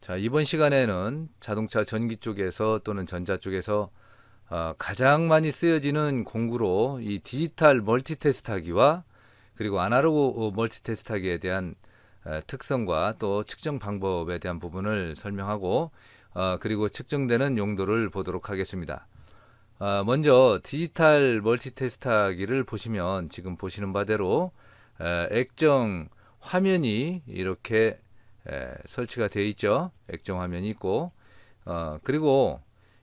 자, 이번 시간에는 자동차 전기 쪽에서 또는 전자 쪽에서 어, 가장 많이 쓰여지는 공구로 이 디지털 멀티테스트하기와 그리고 아날로그 멀티테스트하기에 대한 어, 특성과 또 측정 방법에 대한 부분을 설명하고 어, 그리고 측정되는 용도를 보도록 하겠습니다. 어, 먼저 디지털 멀티테스트하기를 보시면 지금 보시는 바대로 어, 액정 화면이 이렇게 예, 설치가 되어 있죠. 액정 화면이 있고 어, 그리고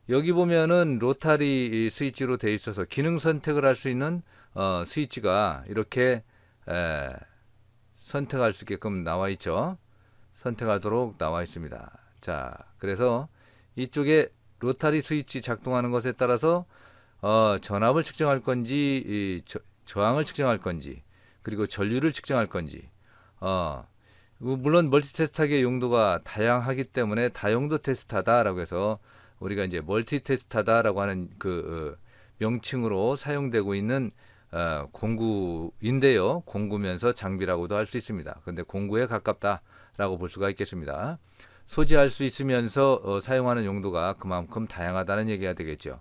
여기 보면은 로타리 스위치로 되어 있어서 기능 선택을 할 수 있는 어, 스위치가 이렇게 에, 예, 선택할 수 있게끔 나와 있죠. 선택하도록 나와 있습니다. 자, 그래서 이쪽에 로타리 스위치 작동하는 것에 따라서 어, 전압을 측정할 건지 이, 저, 저항을 측정할 건지 그리고 전류를 측정할 건지 어, 그 물론 멀티테스트하기의 용도가 다양하기 때문에 다용도 테스트하다라고 해서 우리가 이제 멀티테스트하다라고 하는 그 어, 명칭으로 사용되고 있는 어, 공구인데요. 공구면서 장비라고도 할 수 있습니다. 근데 공구에 가깝다라고 볼 수가 있겠습니다. 소지할 수 있으면서 어, 사용하는 용도가 그만큼 다양하다는 얘기가 되겠죠.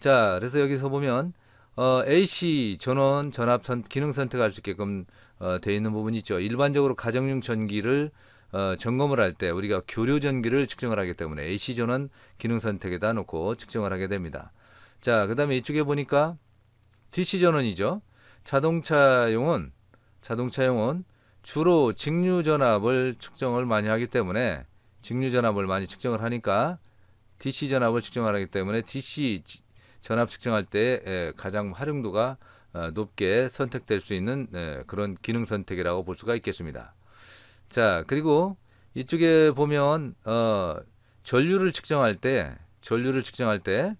자, 그래서 여기서 보면 어, AC 전원 전압 선, 기능 선택할 수 있게끔 어, 돼 있는 부분이 있죠. 일반적으로 가정용 전기를 어, 점검을 할 때 우리가 교류 전기를 측정을 하기 때문에 AC 전원 기능 선택에다 놓고 측정을 하게 됩니다. 자, 그다음에 이쪽에 보니까 DC 전원이죠. 자동차용은 자동차용은 주로 직류 전압을 측정을 많이 하기 때문에 직류 전압을 많이 측정을 하니까 DC 전압을 측정하기 때문에 DC 전압 측정할 때 예, 가장 활용도가 어, 높게 선택될 수 있는 예, 그런 기능 선택이라고 볼 수가 있겠습니다. 자 그리고 이쪽에 보면 어, 전류를 측정할 때 전류를 측정할 때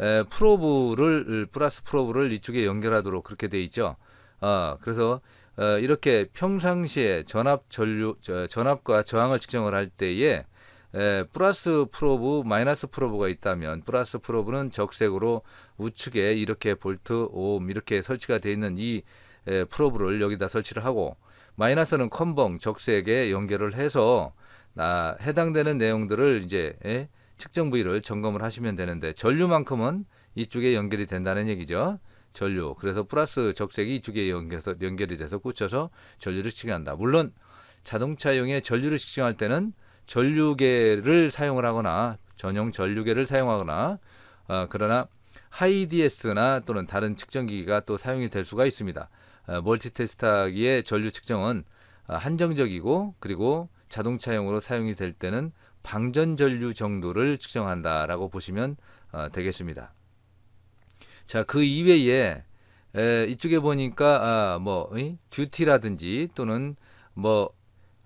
에, 예, 프로브를 플러스 프로브를 이쪽에 연결하도록 그렇게 돼 있죠. 어, 그래서 어, 이렇게 평상시에 전압 전류 저, 전압과 저항을 측정을 할 때에 에, 예, 플러스 프로브, 마이너스 프로브가 있다면 플러스 프로브는 적색으로 우측에 이렇게 볼트, 옴 음 이렇게 설치가 되어 있는 이 에, 예, 프로브를 여기다 설치를 하고 마이너스는 컨벙 적색에 연결을 해서 나 해당되는 내용들을 이제 에, 예, 측정 부위를 점검을 하시면 되는데 전류만큼은 이쪽에 연결이 된다는 얘기죠. 전류. 그래서 플러스 적색이 이쪽에 연결해서 연결이 돼서 꽂혀서 전류를 측정한다. 물론 자동차용의 전류를 측정할 때는 전류계를 사용을 하거나 전용 전류계를 사용하거나 어, 그러나 하이DS나 또는 다른 측정기기가 또 사용이 될 수가 있습니다. 어, 멀티테스트하기의 전류 측정은 어, 한정적이고 그리고 자동차용으로 사용이 될 때는 방전 전류 정도를 측정한다라고 보시면 어, 되겠습니다. 자, 그 이외에 에, 이쪽에 보니까 아, 뭐 이? 듀티라든지 또는 뭐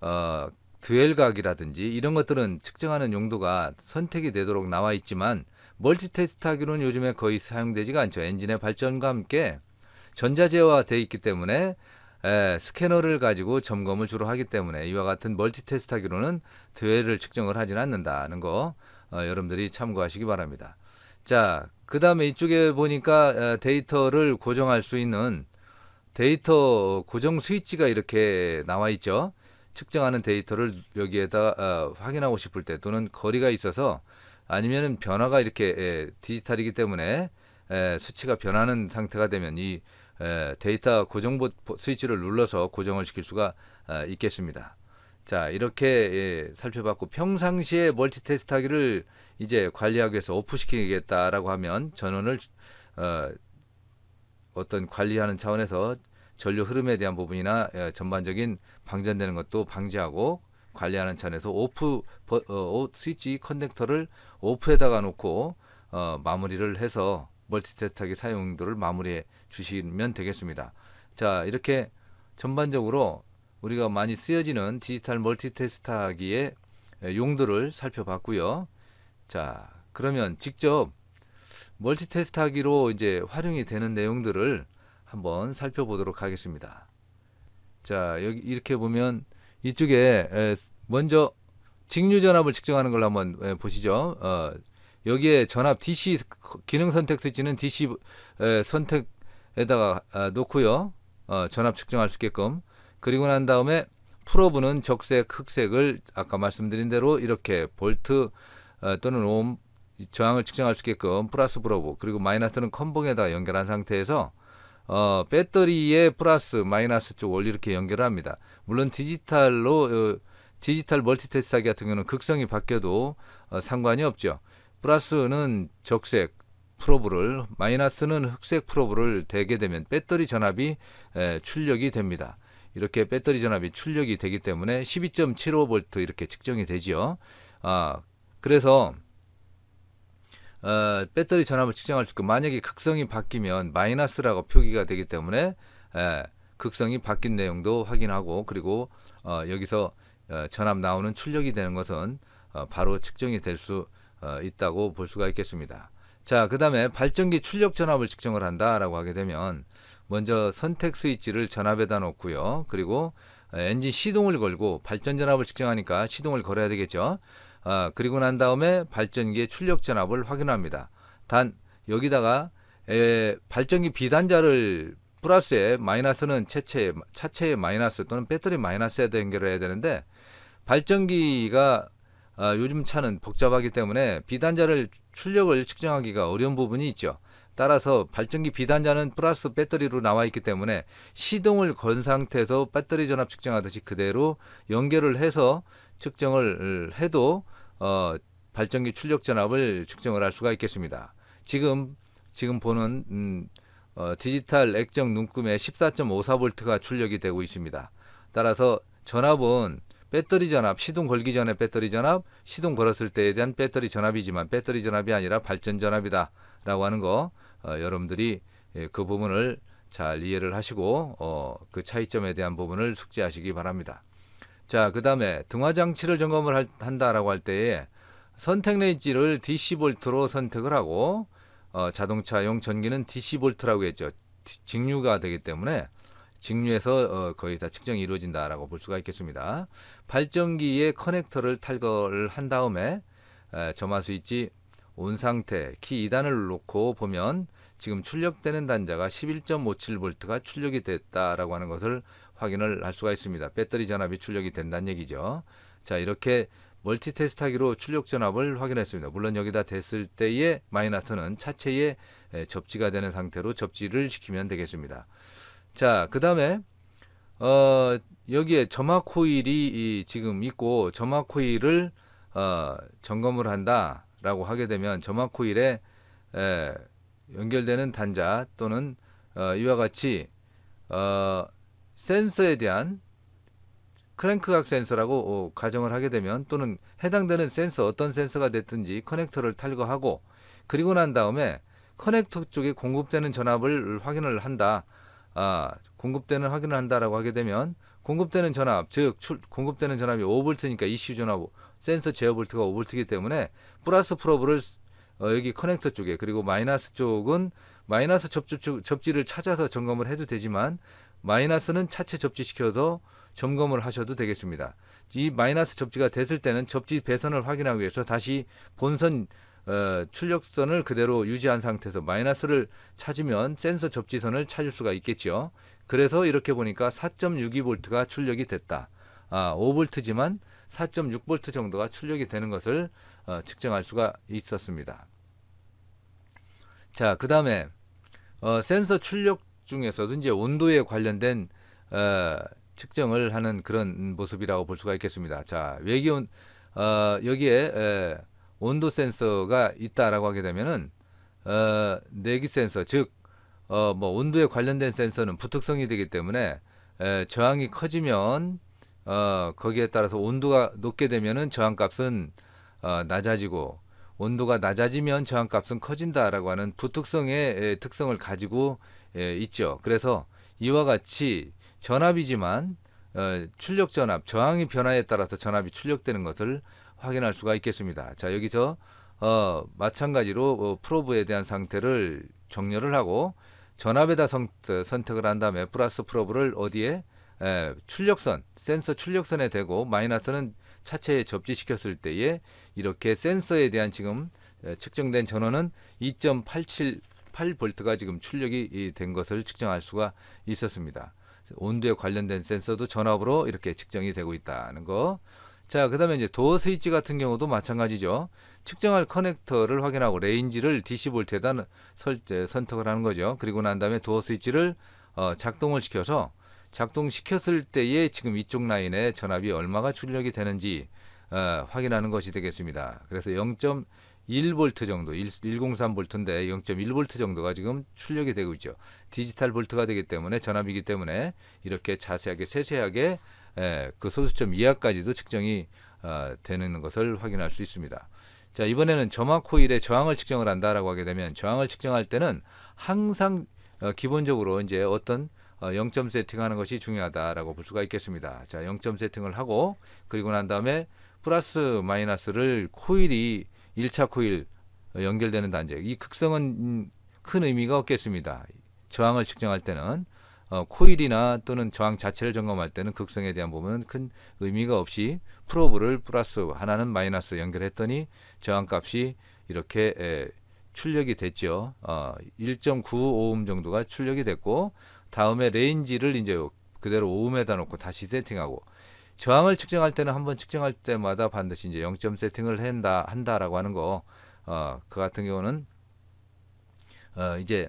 어, 드웰각이라든지 이런 것들은 측정하는 용도가 선택이 되도록 나와 있지만 멀티테스트하기로는 요즘에 거의 사용되지가 않죠. 엔진의 발전과 함께 전자제어화돼 있기 때문에 에, 스캐너를 가지고 점검을 주로 하기 때문에 이와 같은 멀티테스트하기로는 드웰을 측정을 하진 않는다는 거 어, 여러분들이 참고하시기 바랍니다. 자, 그 다음에 이쪽에 보니까 데이터를 고정할 수 있는 데이터 고정 스위치가 이렇게 나와 있죠. 측정하는 데이터를 여기에다 어, 확인하고 싶을 때 또는 거리가 있어서 아니면은 변화가 이렇게 예, 디지털이기 때문에 예, 수치가 변하는 상태가 되면 이 예, 데이터 고정 보 스위치를 눌러서 고정을 시킬 수가 어, 있겠습니다. 자 이렇게 예, 살펴봤고 평상시에 멀티테스트하기를 이제 관리하기 위해서 오프시키겠다라고 하면 전원을 어, 어떤 관리하는 차원에서 전류 흐름에 대한 부분이나 예, 전반적인 방전되는 것도 방지하고 관리하는 차원에서 오프 버, 어, 스위치 커넥터를 오프에다가 놓고 어, 마무리를 해서 멀티테스트하기 사용도를 마무리해 주시면 되겠습니다. 자 이렇게 전반적으로 우리가 많이 쓰여지는 디지털 멀티테스트하기의 용도를 살펴봤고요. 자 그러면 직접 멀티테스트하기로 이제 활용이 되는 내용들을 한번 살펴보도록 하겠습니다. 자, 여기 이렇게 보면 이쪽에 먼저 직류 전압을 측정하는 걸 한번 보시죠. 어, 여기에 전압 DC 기능 선택 스치는 DC 선택에다가 아, 놓고요. 어, 전압 측정할 수 있게끔 그리고 난 다음에 프로브는 적색, 흑색을 아까 말씀드린 대로 이렇게 볼트 어, 또는 옴 저항을 측정할 수 있게끔 플러스 프로브 그리고 마이너스는 컨봉에다 연결한 상태에서 어, 배터리에 플러스 마이너스 쪽을 이렇게 연결합니다. 물론 디지털로 어, 디지털 멀티테스트기 같은 경우는 극성이 바뀌어도 어, 상관이 없죠. 플러스는 적색 프로브를 마이너스는 흑색 프로브를 대게 되면 배터리 전압이 에, 출력이 됩니다. 이렇게 배터리 전압이 출력이 되기 때문에 12.75V 이렇게 측정이 되지요. 아, 그래서 어, 배터리 전압을 측정할 수 있고 만약에 극성이 바뀌면 마이너스라고 표기가 되기 때문에 에, 예, 극성이 바뀐 내용도 확인하고 그리고 어, 여기서 어, 전압 나오는 출력이 되는 것은 어, 바로 측정이 될수 어, 있다고 볼 수가 있겠습니다. 자, 그 다음에 발전기 출력 전압을 측정을 한다라고 하게 되면 먼저 선택 스위치를 전압에다 놓고요. 그리고 어, 엔진 시동을 걸고 발전 전압을 측정하니까 시동을 걸어야 되겠죠. 아, 그리고 난 다음에 발전기의 출력 전압을 확인합니다. 단 여기다가 에, 발전기 비단자를 플러스에 마이너스는 차체 차체의 마이너스 또는 배터리 마이너스에 연결해야 되는데 발전기가 아, 요즘 차는 복잡하기 때문에 비단자를 출력을 측정하기가 어려운 부분이 있죠. 따라서 발전기 비단자는 플러스 배터리로 나와 있기 때문에 시동을 건 상태에서 배터리 전압 측정하듯이 그대로 연결을 해서 측정을 해도 어, 발전기 출력 전압을 측정을 할 수가 있겠습니다. 지금 지금 보는 음, 어, 디지털 액정 눈금에 14.54V가 출력이 되고 있습니다. 따라서 전압은 배터리 전압, 시동 걸기 전에 배터리 전압, 시동 걸었을 때에 대한 배터리 전압이지만 배터리 전압이 아니라 발전 전압이다 라고 하는 거 어, 여러분들이 예, 그 부분을 잘 이해를 하시고 어, 그 차이점에 대한 부분을 숙지하시기 바랍니다. 자, 그 다음에 등화장치를 점검을 할, 한다라고 할 때에 선택 레인지를 DC 볼트로 선택을 하고 어, 자동차용 전기는 DC 볼트라고 했죠. 직류가 되기 때문에 직류에서 어, 거의 다 측정이 이루어진다라고 볼 수가 있겠습니다. 발전기의 커넥터를 탈거를 한 다음에 에, 점화 스위치 온 상태 키 2단을 놓고 보면 지금 출력되는 단자가 11.57V가 출력이 됐다라고 하는 것을 확인을 할 수가 있습니다. 배터리 전압이 출력이 된다는 얘기죠. 자, 이렇게 멀티테스트하기로 출력 전압을 확인했습니다. 물론 여기다 댔을 때의 마이너스는 차체에 접지가 되는 상태로 접지를 시키면 되겠습니다. 자, 그 다음에 어, 여기에 점화 코일이 지금 있고 점화 코일을 어, 점검을 한다라고 하게 되면 점화 코일에 에, 연결되는 단자 또는 어, 이와 같이 어, 센서에 대한 크랭크각 센서라고 어, 가정을 하게 되면 또는 해당되는 센서 어떤 센서가 됐든지 커넥터를 탈거하고 그리고 난 다음에 커넥터 쪽에 공급되는 전압을 확인을 한다. 아, 공급되는 확인을 한다라고 하게 되면 공급되는 전압, 즉 출, 공급되는 전압이 5볼트니까 이슈 전압 센서 제어 볼트가 5볼트이기 때문에 플러스 프로브를 어, 여기 커넥터 쪽에 그리고 마이너스 쪽은 마이너스 접지, 접지를 찾아서 점검을 해도 되지만 마이너스는 차체 접지시켜서 점검을 하셔도 되겠습니다. 이 마이너스 접지가 됐을 때는 접지 배선을 확인하기 위해서 다시 본선 어, 출력선을 그대로 유지한 상태에서 마이너스를 찾으면 센서 접지선을 찾을 수가 있겠죠. 그래서 이렇게 보니까 4.62V가 출력이 됐다. 아, 5V지만 4.6V 정도가 출력이 되는 것을 어, 측정할 수가 있었습니다. 자, 그 다음에 어, 센서 출력 중에서도 이제 온도에 관련된 어, 측정을 하는 그런 모습이라고 볼 수가 있겠습니다. 자, 외기온 어, 여기에 에, 온도 센서가 있다라고 하게 되면은 어, 내기 센서 즉 어, 뭐 온도에 관련된 센서는 부특성이 되기 때문에 에, 저항이 커지면 어, 거기에 따라서 온도가 높게 되면은 저항값은 어, 낮아지고 온도가 낮아지면 저항값은 커진다라고 하는 부특성의 에, 특성을 가지고 예, 있죠. 그래서 이와 같이 전압이지만 어, 출력 전압, 저항의 변화에 따라서 전압이 출력되는 것을 확인할 수가 있겠습니다. 자, 여기서 어, 마찬가지로 어, 프로브에 대한 상태를 정렬을 하고 전압에다 성, 어, 선택을 한 다음에 플러스 프로브를 어디에 에, 출력선, 센서 출력선에 대고 마이너스는 차체에 접지시켰을 때에 이렇게 센서에 대한 지금 측정된 전원은 2.87 8볼트가 지금 출력이 된 것을 측정할 수가 있었습니다. 온도에 관련된 센서도 전압으로 이렇게 측정이 되고 있다는 거. 자, 그 다음에 이제 도어 스위치 같은 경우도 마찬가지죠. 측정할 커넥터를 확인하고 레인지를 DC 볼트에다 설, 선택을 하는 거죠. 그리고 난 다음에 도어 스위치를 어, 작동을 시켜서 작동시켰을 때에 지금 이쪽 라인에 전압이 얼마가 출력이 되는지 어, 확인하는 것이 되겠습니다. 그래서 0. 1볼트 정도, 1, 103볼트인데 0.1볼트 정도가 지금 출력이 되고 있죠. 디지털 볼트가 되기 때문에 전압이기 때문에 이렇게 자세하게 세세하게 예, 그 소수점 이하까지도 측정이 어, 되는 것을 확인할 수 있습니다. 자 이번에는 점화 코일의 저항을 측정을 한다라고 하게 되면 저항을 측정할 때는 항상 어, 기본적으로 이제 어떤 어, 0점 세팅하는 것이 중요하다라고 볼 수가 있겠습니다. 자 0점 세팅을 하고 그리고 난 다음에 플러스 마이너스를 코일이 일차 코일 어, 연결되는 단적. 이 극성은 큰 의미가 없겠습니다. 저항을 측정할 때는 어, 코일이나 또는 저항 자체를 점검할 때는 극성에 대한 부분은 큰 의미가 없이 프로브를 플러스 하나는 마이너스 연결했더니 저항값이 이렇게 에, 출력이 됐죠. 어, 1 9오옴 정도가 출력이 됐고 다음에 레인지를 이제 그대로 오옴에다 놓고 다시 세팅하고 저항을 측정할 때는 한번 측정할 때마다 반드시 이제 0점 세팅을 한다 한다라고 하는 거. 어, 그 같은 경우는 어, 이제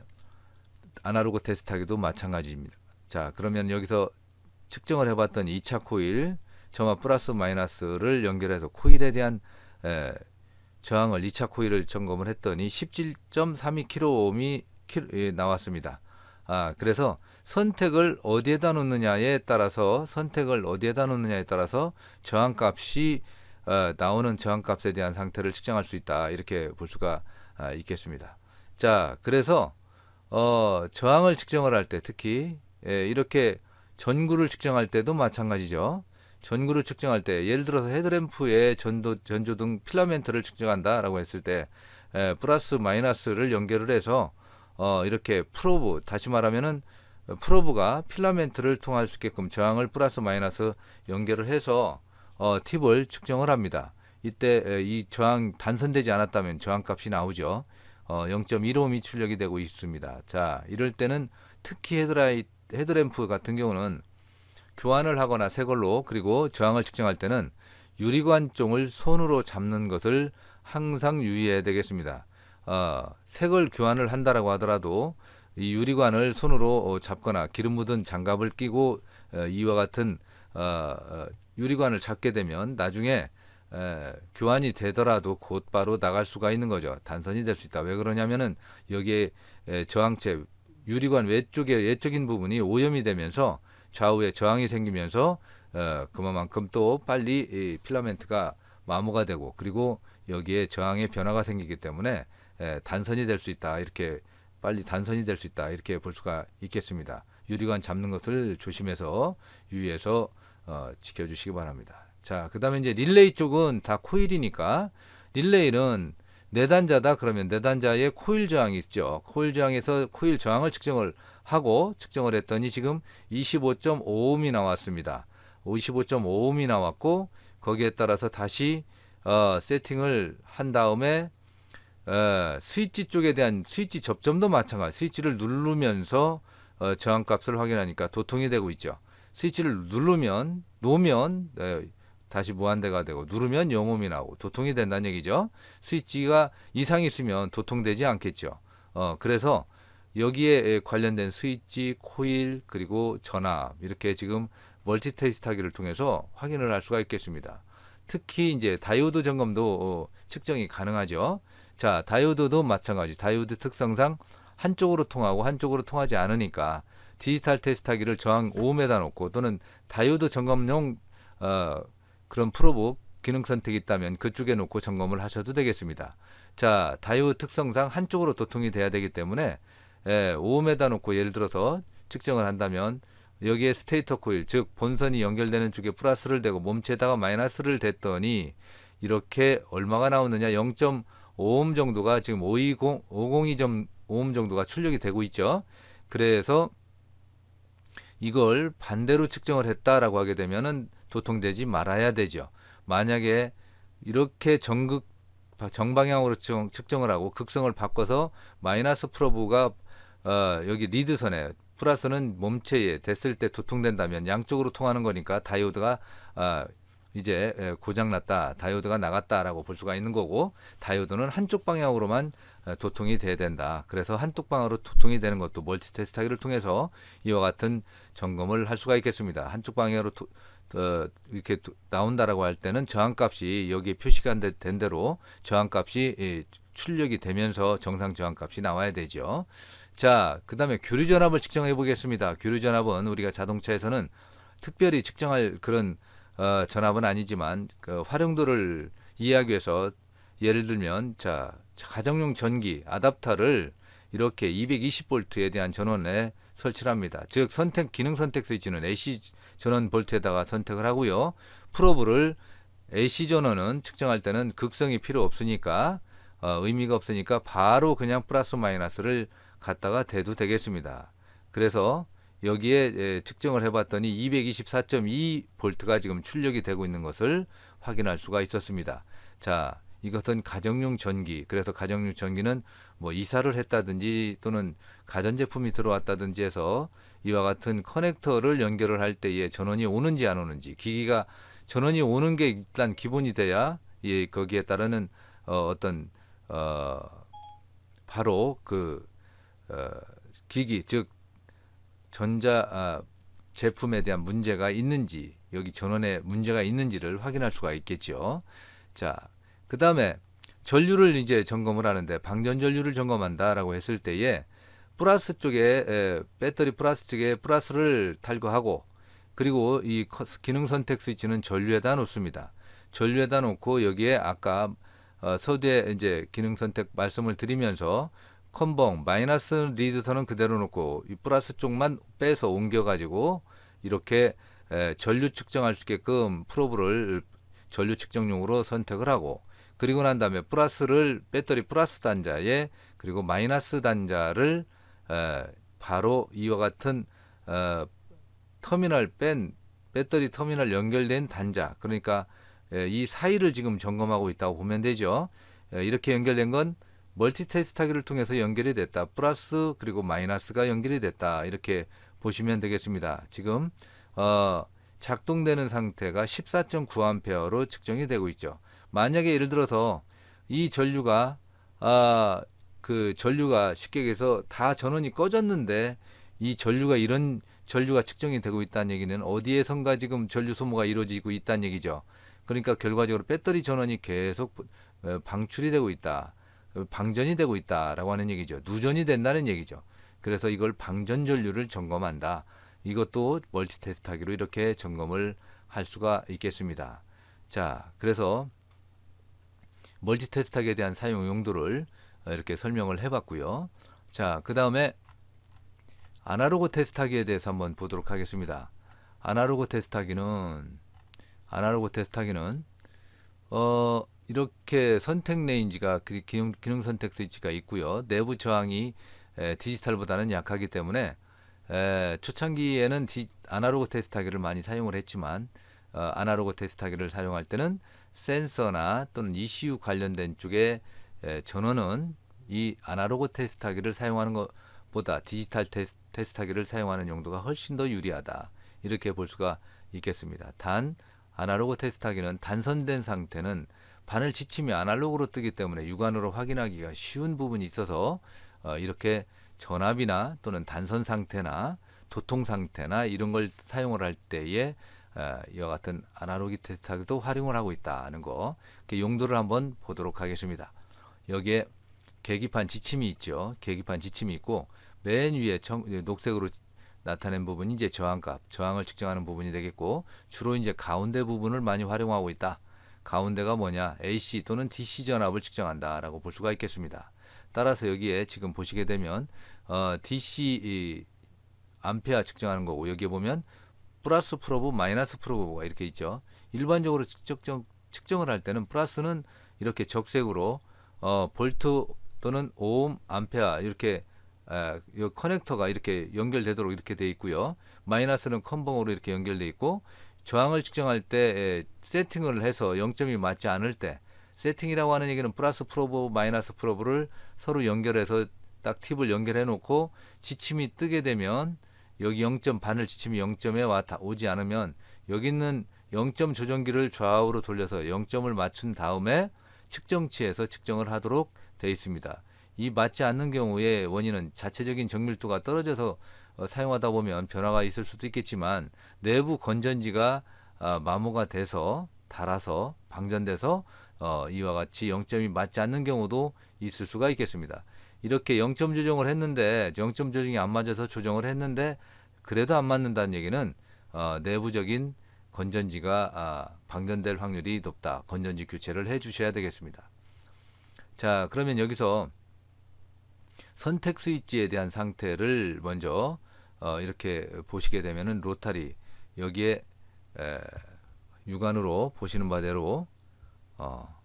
아날로그 테스트하기도 마찬가지입니다. 자, 그러면 여기서 측정을 해봤던 2차 코일 점화 플러스 마이너스를 연결해서 코일에 대한 에, 저항을 2차 코일을 점검을 했더니 17.32kohm이 나왔습니다. 아, 그래서 선택을 어디에다 놓느냐에 따라서 선택을 어디에다 놓느냐에 따라서 저항값이 어, 나오는 저항값에 대한 상태를 측정할 수 있다 이렇게 볼 수가 아, 있겠습니다. 자 그래서 어, 저항을 측정을 할 때 특히 예, 이렇게 전구를 측정할 때도 마찬가지죠. 전구를 측정할 때 예를 들어서 헤드램프의 전도, 전조등 필라멘트를 측정한다 라고 했을 때 에, 예, 플러스 마이너스를 연결을 해서 어, 이렇게 프로브 다시 말하면은 프로브가 필라멘트를 통할 수 있게끔 저항을 플러스 마이너스 연결을 해서 어, 팁을 측정을 합니다. 이때 이 저항 단선되지 않았다면 저항값이 나오죠. 어, 0.15미 출력이 되고 있습니다. 자, 이럴 때는 특히 헤드라이 헤드램프 같은 경우는 교환을 하거나 새 걸로 그리고 저항을 측정할 때는 유리관 쪽을 손으로 잡는 것을 항상 유의해야 되겠습니다. 어, 색을 교환을 한다라고 하더라도 이 유리관을 손으로 어, 잡거나 기름 묻은 장갑을 끼고 어, 이와 같은 어, 유리관을 잡게 되면 나중에 에, 교환이 되더라도 곧바로 나갈 수가 있는 거죠. 단선이 될 수 있다. 왜 그러냐면은 여기에 에, 저항체 유리관 외쪽에 외적인 부분이 오염이 되면서 좌우에 저항이 생기면서 에, 그만큼 또 빨리 이 필라멘트가 마모가 되고 그리고 여기에 저항의 변화가 생기기 때문에 에 단선이 될 수 있다 이렇게 빨리 단선이 될 수 있다 이렇게 볼 수가 있겠습니다. 유리관 잡는 것을 조심해서 유의해서 어, 지켜주시기 바랍니다. 자, 그 다음에 이제 릴레이 쪽은 다 코일이니까 릴레이는 내단자다 그러면 내단자에 코일 저항이 있죠. 코일 저항에서 코일 저항을 측정을 하고 측정을 했더니 지금 25.5옴이 나왔습니다. 2 5 5옴이 나왔고 거기에 따라서 다시 어, 세팅을 한 다음에 어, 스위치 쪽에 대한 스위치 접점도 마찬가지. 스위치를 누르면서 어, 저항값을 확인하니까 도통이 되고 있죠. 스위치를 누르면 놓으면 어, 다시 무한대가 되고 누르면 영음이 나오고 도통이 된다는 얘기죠. 스위치가 이상이 있으면 도통되지 않겠죠. 어, 그래서 여기에 관련된 스위치, 코일, 그리고 전압 이렇게 지금 멀티테스트하기를 통해서 확인을 할 수가 있겠습니다. 특히 이제 다이오드 점검도 어, 측정이 가능하죠. 자, 다이오드도 마찬가지. 다이오드 특성상 한쪽으로 통하고 한쪽으로 통하지 않으니까 디지털 테스트하기를 저항 5옴에 놓고 또는 다이오드 점검용 어, 그런 프로브 기능 선택이 있다면 그쪽에 놓고 점검을 하셔도 되겠습니다. 자, 다이오드 특성상 한쪽으로 도통이 돼야 되기 때문에 예, 5옴에 놓고 예를 들어서 측정을 한다면 여기에 스테이터 코일 즉 본선이 연결되는 쪽에 플러스를 대고 몸체에다가 마이너스를 댔더니 이렇게 얼마가 나오느냐 0. 5옴 정도가 지금 520, 502.5옴 정도가 출력이 되고 있죠. 그래서 이걸 반대로 측정을 했다라고 하게 되면은 도통되지 말아야 되죠. 만약에 이렇게 정극 정방향으로 측정을 하고 극성을 바꿔서 마이너스 프로브가 어, 여기 리드선에 플러스는 몸체에 됐을 때 도통된다면 양쪽으로 통하는 거니까 다이오드가 어, 이제 예, 고장났다 다이오드가 나갔다라고 볼 수가 있는 거고 다이오드는 한쪽 방향으로만 어, 도통이 돼야 된다. 그래서 한쪽 방으로 도통이 되는 것도 멀티테스트하기를 통해서 이와 같은 점검을 할 수가 있겠습니다. 한쪽 방향으로 도, 어, 이렇게 나온다라고 할 때는 저항값이 여기 표시가 된 대로 저항값이 출력이 되면서 정상 저항값이 나와야 되죠. 자, 그 다음에 교류 전압을 측정해 보겠습니다. 교류 전압은 우리가 자동차에서는 특별히 측정할 그런 어, 전압은 아니지만 그 활용도를 이해하기 위해서 예를 들면 자 가정용 전기 아답터를 이렇게 220볼트에 대한 전원에 설치를 합니다. 즉 선택 기능 선택 스위치는 AC 전원 볼트에다가 선택을 하고요. 프로브를 AC 전원은 측정할 때는 극성이 필요 없으니까 어, 의미가 없으니까 바로 그냥 플러스 마이너스를 갖다가 대도 되겠습니다. 그래서 여기에 예, 측정을 해봤더니 224.2볼트가 지금 출력이 되고 있는 것을 확인할 수가 있었습니다. 자, 이것은 가정용 전기. 그래서 가정용 전기는 뭐 이사를 했다든지 또는 가전제품이 들어왔다든지 해서 이와 같은 커넥터를 연결을 할 때에 전원이 오는지 안 오는지 기기가 전원이 오는 게 일단 기본이 돼야 예, 거기에 따르는 어, 어떤 어, 바로 그 어, 기기 즉 전자 아, 제품에 대한 문제가 있는지 여기 전원에 문제가 있는지를 확인할 수가 있겠죠. 자, 그 다음에 전류를 이제 점검을 하는데 방전 전류를 점검한다라고 했을 때에 플러스 쪽에 에, 배터리 플러스 쪽에 플러스를 탈거하고 그리고 이 기능 선택 스위치는 전류에다 놓습니다. 전류에다 놓고 여기에 아까 어, 서두에 이제 기능 선택 말씀을 드리면서 컨벙 마이너스 리드선은 그대로 놓고 이 플러스 쪽만 빼서 옮겨가지고 이렇게 에, 전류 측정할 수 있게끔 프로브를 전류 측정용으로 선택을 하고 그리고 난 다음에 플러스를 배터리 플러스 단자에 그리고 마이너스 단자를 에, 바로 이와 같은 어, 터미널 뺀 배터리 터미널 연결된 단자 그러니까 에, 이 사이를 지금 점검하고 있다고 보면 되죠 에, 이렇게 연결된 건 멀티테스트하기를 통해서 연결이 됐다. 플러스 그리고 마이너스가 연결이 됐다. 이렇게 보시면 되겠습니다. 지금 어, 작동되는 상태가 14.9A로 측정이 되고 있죠. 만약에 예를 들어서 이 전류가 아, 그 전류가 쉽게 얘기해서 다 전원이 꺼졌는데 이 전류가 이런 전류가 측정이 되고 있다는 얘기는 어디에선가 지금 전류 소모가 이루어지고 있다는 얘기죠. 그러니까 결과적으로 배터리 전원이 계속 어, 방출이 되고 있다. 방전이 되고 있다라고 하는 얘기죠. 누전이 된다는 얘기죠. 그래서 이걸 방전 전류를 점검한다. 이것도 멀티테스트하기로 이렇게 점검을 할 수가 있겠습니다. 자, 그래서 멀티테스트하기에 대한 사용 용도를 어, 이렇게 설명을 해봤고요. 자, 그 다음에 아날로그 테스트하기에 대해서 한번 보도록 하겠습니다. 아날로그 테스트하기는 아날로그 테스트하기는 어 이렇게 선택 레인지가 그 기능, 기능 선택 스위치가 있고요. 내부 저항이 에, 디지털보다는 약하기 때문에 에, 초창기에는 디, 아날로그 테스트하기를 많이 사용을 했지만 어, 아날로그 테스트하기를 사용할 때는 센서나 또는 ECU 관련된 쪽에 에, 전원은 이 아날로그 테스트하기를 사용하는 것보다 디지털 테스, 테스트하기를 사용하는 용도가 훨씬 더 유리하다 이렇게 볼 수가 있겠습니다. 단 아날로그 테스트하기는 단선된 상태는 바늘 지침이 아날로그로 뜨기 때문에 육안으로 확인하기가 쉬운 부분이 있어서 어, 이렇게 전압이나 또는 단선 상태나 도통 상태나 이런 걸 사용을 할 때에 어, 이와 같은 아날로그 테스트하기도 활용을 하고 있다는 거그 용도를 한번 보도록 하겠습니다. 여기에 계기판 지침이 있죠. 계기판 지침이 있고 맨 위에 청, 예, 녹색으로 나타낸 부분이 이제 저항값, 저항을 측정하는 부분이 되겠고 주로 이제 가운데 부분을 많이 활용하고 있다. 가운데가 뭐냐 AC 또는 DC 전압을 측정한다라고 볼 수가 있겠습니다. 따라서 여기에 지금 보시게 되면 어, DC 암페아 측정하는 거고 여기에 보면 플러스 프로브 마이너스 프로브가 이렇게 있죠. 일반적으로 측정, 측정을 할 때는 플러스는 이렇게 적색으로 어, 볼트 또는 오음 m 암페아 이렇게 에, 이 커넥터가 이렇게 연결되도록 이렇게 돼 있고요. 마이너스는 컨봉으로 이렇게 연결돼 있고 저항을 측정할 때 예, 세팅을 해서 0점이 맞지 않을 때 세팅이라고 하는 얘기는 플러스 프로브 마이너스 프로브를 서로 연결해서 딱 팁을 연결해 놓고 지침이 뜨게 되면 여기 0점 반을 지침이 0점에 와 오지 않으면 여기 있는 0점 조정기를 좌우로 돌려서 0점을 맞춘 다음에 측정치에서 측정을 하도록 되어 있습니다. 이 맞지 않는 경우에 원인은 자체적인 정밀도가 떨어져서 어, 사용하다 보면 변화가 있을 수도 있겠지만 내부 건전지가 아, 마모가 돼서 달아서 방전돼서 어, 이와 같이 0점이 맞지 않는 경우도 있을 수가 있겠습니다. 이렇게 0점 조정을 했는데 0점 조정이 안 맞아서 조정을 했는데 그래도 안 맞는다는 얘기는 어, 내부적인 건전지가 아, 방전될 확률이 높다. 건전지 교체를 해 주셔야 되겠습니다. 자 그러면 여기서 선택 스위치에 대한 상태를 먼저 어, 이렇게 보시게 되면은 로타리 여기에 에, 육안으로 보시는 바대로 어,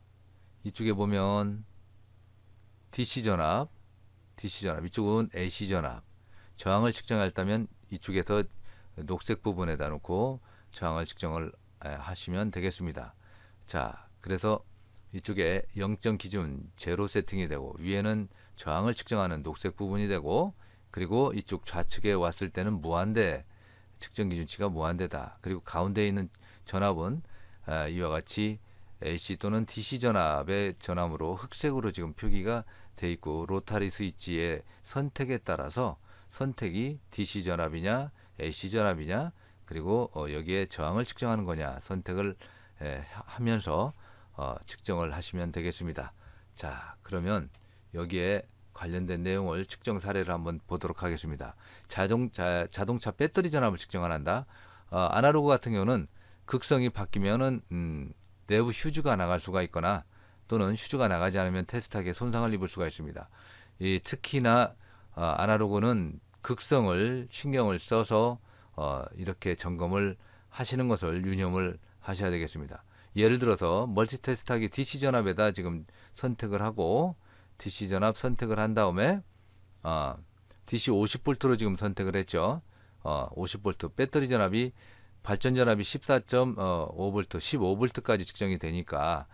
이쪽에 보면 DC 전압, DC 전압 이쪽은 AC 전압 저항을 측정했다면 이쪽에 서 녹색 부분에다 놓고 저항을 측정을 에, 하시면 되겠습니다. 자, 그래서 이쪽에 영점 기준 제로 세팅이 되고 위에는 저항을 측정하는 녹색 부분이 되고 그리고 이쪽 좌측에 왔을 때는 무한대 측정 기준치가 무한대다. 그리고 가운데 에 있는 전압은 아, 이와 같이 AC 또는 DC 전압의 전압으로 흑색으로 지금 표기가 돼 있고 로타리 스위치의 선택에 따라서 선택이 DC 전압이냐 AC 전압이냐 그리고 어, 여기에 저항을 측정하는 거냐 선택을 하면서 어, 측정을 하시면 되겠습니다. 자 그러면 여기에 관련된 내용을 측정 사례를 한번 보도록 하겠습니다. 자동차, 자동차 배터리 전압을 측정을 한다. 어, 아날로그 같은 경우는 극성이 바뀌면은 음, 내부 휴즈가 나갈 수가 있거나 또는 휴즈가 나가지 않으면 테스트하기에 손상을 입을 수가 있습니다. 이, 특히나 어, 아날로그는 극성을 신경을 써서 어, 이렇게 점검을 하시는 것을 유념을 하셔야 되겠습니다. 예를 들어서 멀티 테스트하기 DC 전압에다 지금 선택을 하고 DC 전압 선택을 한 다음에 어, DC 50V로 지금 선택을 했죠. 어, 50V 배터리 전압이 발전 전압이 14.5V, 15V까지 어, 측정이 되니까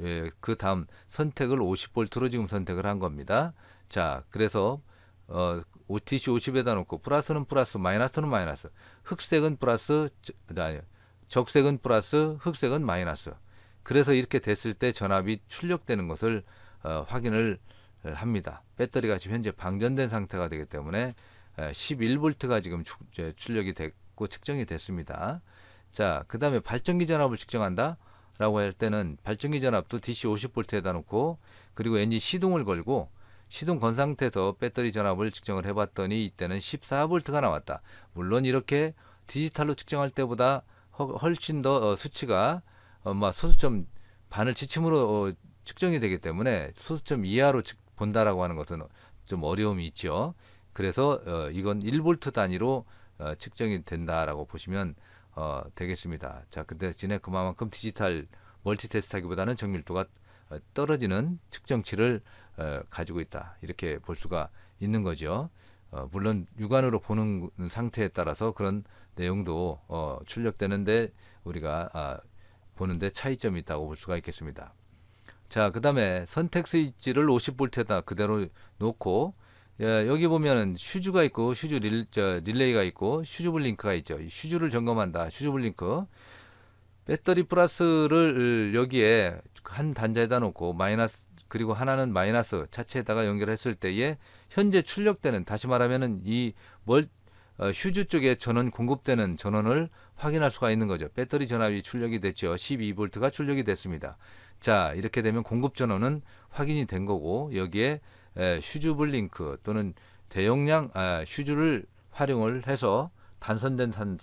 예, 그 다음 선택을 50V로 지금 선택을 한 겁니다. 자, 그래서 어, OTC 50에다 놓고 플러스는 플러스, 마이너스는 마이너스, 흑색은 플러스, 아니, 적색은 플러스, 흑색은 마이너스. 그래서 이렇게 됐을 때 전압이 출력되는 것을 어, 확인을 어, 합니다. 배터리가 지금 현재 방전된 상태가 되기 때문에 11V가 어, 지금 이제 출력이 됐고 측정이 됐습니다. 자, 그 다음에 발전기 전압을 측정한다? 라고 할 때는 발전기 전압도 DC 50V에다 놓고 그리고 엔진 시동을 걸고 시동 건 상태에서 배터리 전압을 측정을 해봤더니 이때는 14V가 나왔다. 물론 이렇게 디지털로 측정할 때보다 훨씬 더 어, 수치가 막 소수점 반을 지침으로 측정이 되기 때문에 소수점 이하로 본다라고 하는 것은 좀 어려움이 있죠. 그래서 어, 이건 1볼트 단위로 어, 측정이 된다라고 보시면 어, 되겠습니다. 자, 근데 진에 그만큼 디지털 멀티테스트하기보다는 정밀도가 어, 떨어지는 측정치를 어, 가지고 있다. 이렇게 볼 수가 있는 거죠. 어, 물론 육안으로 보는 상태에 따라서 그런 내용도 어, 출력되는데 우리가 아, 보는데 차이점이 있다고 볼 수가 있겠습니다. 자, 그 다음에 선택 스위치를 50V에다 그대로 놓고, 예, 여기 보면은 슈즈가 있고, 슈즈 릴, 저, 릴레이가 있고, 슈즈 블링크가 있죠. 슈즈를 점검한다. 슈즈 블링크. 배터리 플러스를 여기에 한 단자에다 놓고, 마이너스, 그리고 하나는 마이너스 차체에다가 연결했을 때에 현재 출력되는, 다시 말하면은 이 멀, 어, 슈즈 쪽에 전원 공급되는 전원을 확인할 수가 있는 거죠. 배터리 전압이 출력이 됐죠. 12V가 출력이 됐습니다. 자, 이렇게 되면 공급 전원은 확인이 된 거고 여기에 슈즈 블링크 또는 대용량 아, 슈즈를 활용을 해서 단선된 산,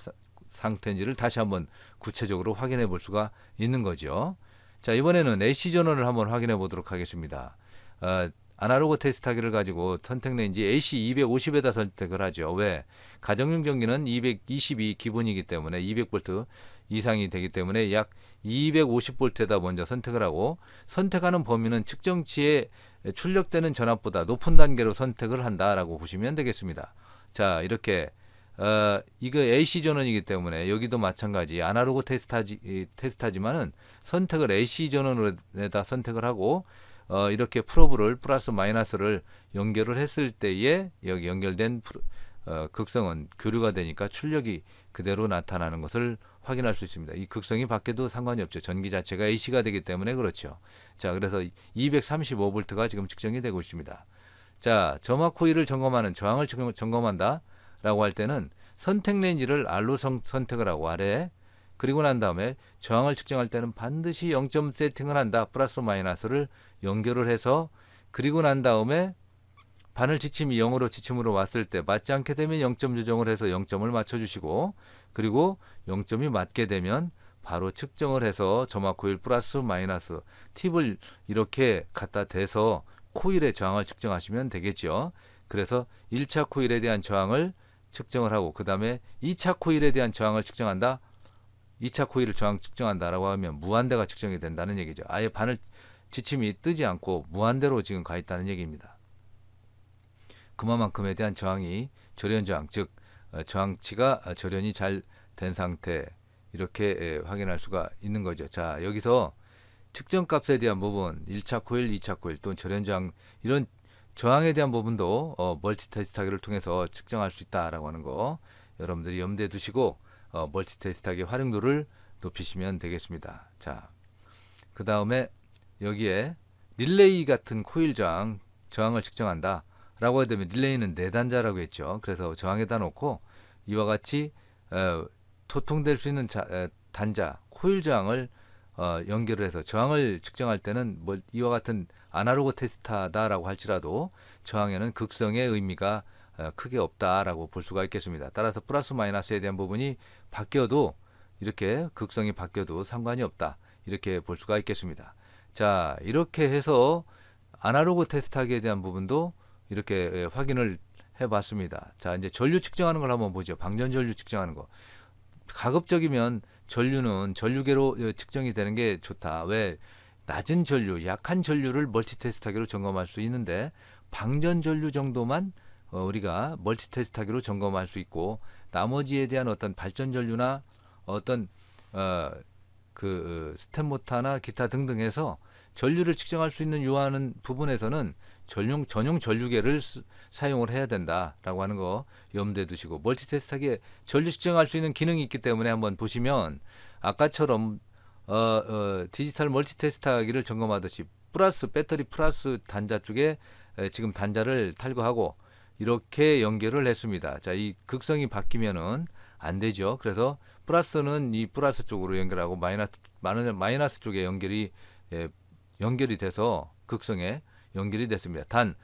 상태인지를 다시 한번 구체적으로 확인해 볼 수가 있는 거죠. 자, 이번에는 AC 전원을 한번 확인해 보도록 하겠습니다. 아, 아날로그 테스트하기를 가지고 선택레인지 AC 250에다 선택을 하죠. 왜? 가정용 전기는 222 기본이기 때문에 200V 이상이 되기 때문에 약 250볼트에다 먼저 선택을 하고 선택하는 범위는 측정치에 출력되는 전압보다 높은 단계로 선택을 한다라고 보시면 되겠습니다. 자 이렇게 어, 이거 AC 전원이기 때문에 여기도 마찬가지 아날로그 테스트하지, 테스트하지만은 선택을 AC 전원에다 으 선택을 하고 어, 이렇게 프로브를 플러스 마이너스를 연결을 했을 때에 여기 연결된 프로, 어, 극성은 교류가 되니까 출력이 그대로 나타나는 것을 확인할 수 있습니다. 이 극성이 밖에도 상관이 없죠. 전기 자체가 AC가 되기 때문에 그렇죠. 자, 그래서 235V가 지금 측정이 되고 있습니다. 자, 점화 코일을 점검하는 저항을 점검한다 라고 할 때는 선택 렌즈를 알로 선택을 하고 아래 그리고 난 다음에 저항을 측정할 때는 반드시 0점 세팅을 한다. 플러스 마이너스를 연결을 해서 그리고 난 다음에 바늘 지침이 0으로 지침으로 왔을 때 맞지 않게 되면 0점 조정을 해서 0점을 맞춰주시고 그리고 0점이 맞게 되면 바로 측정을 해서 점화 코일 플러스 마이너스 팁을 이렇게 갖다 대서 코일의 저항을 측정하시면 되겠죠. 그래서 1차 코일에 대한 저항을 측정을 하고 그 다음에 2차 코일에 대한 저항을 측정한다. 2차 코일을 저항 측정한다라고 하면 무한대가 측정이 된다는 얘기죠. 아예 바늘 지침이 뜨지 않고 무한대로 지금 가 있다는 얘기입니다. 그만큼에 대한 저항이 절연 저항 즉 어, 저항치가 어, 절연이 잘 된 상태 이렇게 확인할 수가 있는 거죠. 자 여기서 측정 값에 대한 부분, 1차 코일, 2차 코일 또는 절연 저항 이런 저항에 대한 부분도 어, 멀티테스트하기를 통해서 측정할 수 있다라고 하는 거 여러분들이 염두에 두시고 어, 멀티테스트하기 활용도를 높이시면 되겠습니다. 자, 그 다음에 여기에 릴레이 같은 코일 저항, 저항을 측정한다. 라고 해야 되면 릴레이는 내단자라고 했죠. 그래서 저항에다 놓고 이와 같이 어, 토통될 수 있는 자, 에, 어, 단자, 코일 저항을 어, 연결을 해서 저항을 측정할 때는 뭐 이와 같은 아날로그 테스타다라고 할지라도 저항에는 극성의 의미가 어, 크게 없다라고 볼 수가 있겠습니다. 따라서 플러스 마이너스에 대한 부분이 바뀌어도 이렇게 극성이 바뀌어도 상관이 없다 이렇게 볼 수가 있겠습니다. 자 이렇게 해서 아날로그 테스트하기에 대한 부분도 이렇게 예, 확인을 해봤습니다. 자 이제 전류 측정하는 걸 한번 보죠. 방전 전류 측정하는 거. 가급적이면 전류는 전류계로 예, 측정이 되는 게 좋다. 왜 낮은 전류, 약한 전류를 멀티테스트하기로 점검할 수 있는데 방전 전류 정도만 어, 우리가 멀티테스트하기로 점검할 수 있고 나머지에 대한 어떤 발전 전류나 어떤 어, 그 어, 스텝모타나 기타 등등에서 전류를 측정할 수 있는 요하는 부분에서는 전용 전용 전류계를 수, 사용을 해야 된다라고 하는 거 염두에 두시고 멀티테스트하게 전류 측정할 수 있는 기능이 있기 때문에 한번 보시면 아까처럼 어, 어, 디지털 멀티테스트하기를 점검하듯이 플러스 배터리 플러스 단자 쪽에 에, 지금 단자를 탈거하고 이렇게 연결을 했습니다. 자, 이 극성이 바뀌면은 안 되죠. 그래서 플러스는 이 플러스 쪽으로 연결하고 마이너스 마이너스 쪽에 연결이 예, 연결이 돼서 극성에 연결이 됐습니다. 단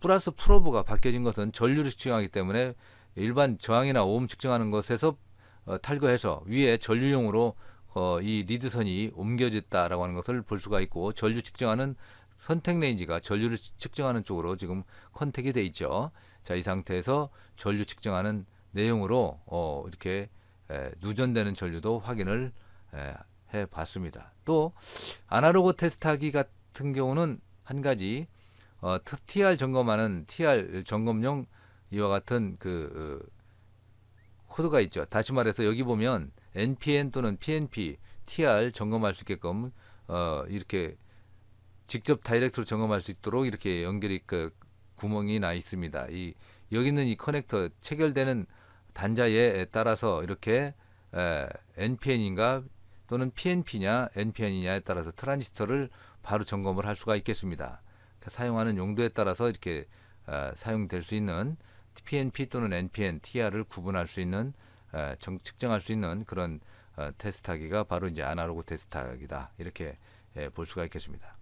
플러스 프로브가 바뀌어진 것은 전류를 측정하기 때문에 일반 저항이나 오음 측정하는 것에서 어, 탈거해서 위에 전류용으로 어, 이 리드선이 옮겨졌다라고 하는 것을 볼 수가 있고 전류 측정하는 선택 레인지가 전류를 측정하는 쪽으로 지금 컨택이 돼 있죠. 자, 이 상태에서 전류 측정하는 내용으로 어, 이렇게 에, 누전되는 전류도 확인을 에, 해봤습니다. 또 아날로그 테스트하기 같은 경우는 한 가지 어, TR 점검하는 TR 점검용 이와 같은 그 어, 코드가 있죠. 다시 말해서 여기 보면 NPN 또는 PNP, TR 점검할 수 있게끔 어, 이렇게 직접 다이렉트로 점검할 수 있도록 이렇게 연결이 그 구멍이 나 있습니다. 이 여기 있는 이 커넥터 체결되는 단자에 따라서 이렇게 에, NPN인가 또는 PNP냐 NPN이냐에 따라서 트랜지스터를 바로 점검을 할 수가 있겠습니다. 그러니까 사용하는 용도에 따라서 이렇게 어, 사용될 수 있는 PNP 또는 NPN, TR을 구분할 수 있는 어, 정, 측정할 수 있는 그런 어, 테스트하기가 바로 이제 아날로그 테스트하기다 이렇게 예, 볼 수가 있겠습니다.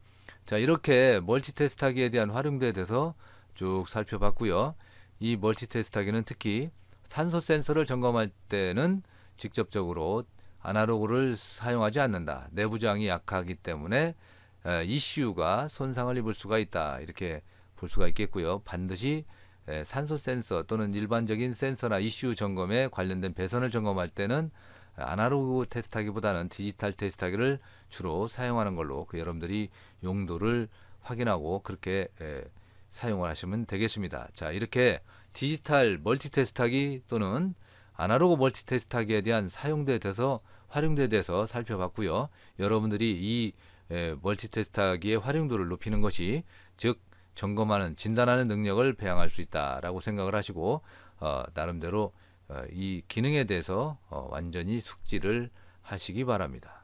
자 이렇게 멀티 테스트하기에 대한 활용도에 대해서 쭉 살펴봤고요. 이 멀티 테스트하기는 특히 산소 센서를 점검할 때는 직접적으로 아날로그를 사용하지 않는다. 내부장이 약하기 때문에 이슈가 손상을 입을 수가 있다 이렇게 볼 수가 있겠고요. 반드시 산소 센서 또는 일반적인 센서나 이슈 점검에 관련된 배선을 점검할 때는 아날로그 테스트하기보다는 디지털 테스트하기를 주로 사용하는 걸로 그 여러분들이 용도를 확인하고 그렇게 사용을 하시면 되겠습니다. 자 이렇게 디지털 멀티 테스트하기 또는 아날로그 멀티 테스트하기에 대한 사용도에 대해서 활용도에 대해서 살펴봤고요. 여러분들이 이 예, 멀티테스트하기의 활용도를 높이는 것이 즉 점검하는 진단하는 능력을 배양할 수 있다라고 생각을 하시고 어, 나름대로 어, 이 기능에 대해서 어, 완전히 숙지를 하시기 바랍니다.